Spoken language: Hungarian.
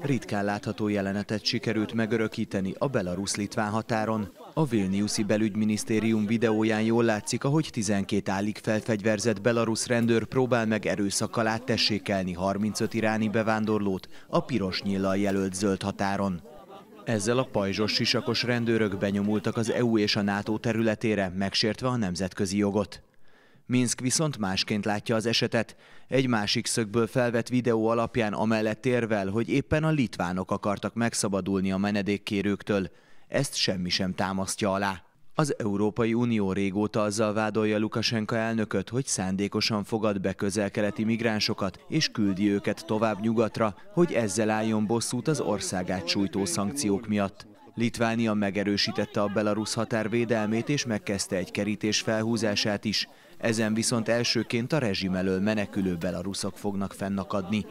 Ritkán látható jelenetet sikerült megörökíteni a belarusz-litván határon. A Vilniuszi belügyminisztérium videóján jól látszik, ahogy 12 állig felfegyverzett belarusz rendőr próbál meg erőszakkal áttessékelni 35 iráni bevándorlót a piros nyillal jelölt zöld határon. Ezzel a pajzsos sisakos rendőrök benyomultak az EU és a NATO területére, megsértve a nemzetközi jogot. Minsk viszont másként látja az esetet. Egy másik szögből felvett videó alapján amellett érvel, hogy éppen a litvánok akartak megszabadulni a menedékkérőktől. Ezt semmi sem támasztja alá. Az Európai Unió régóta azzal vádolja Lukasenka elnököt, hogy szándékosan fogad be közelkeleti migránsokat, és küldi őket tovább nyugatra, hogy ezzel álljon bosszút az országát sújtó szankciók miatt. Litvánia megerősítette a belarusz határvédelmét és megkezdte egy kerítés felhúzását is. Ezen viszont elsőként a rezsim elől menekülő belaruszok fognak fennakadni.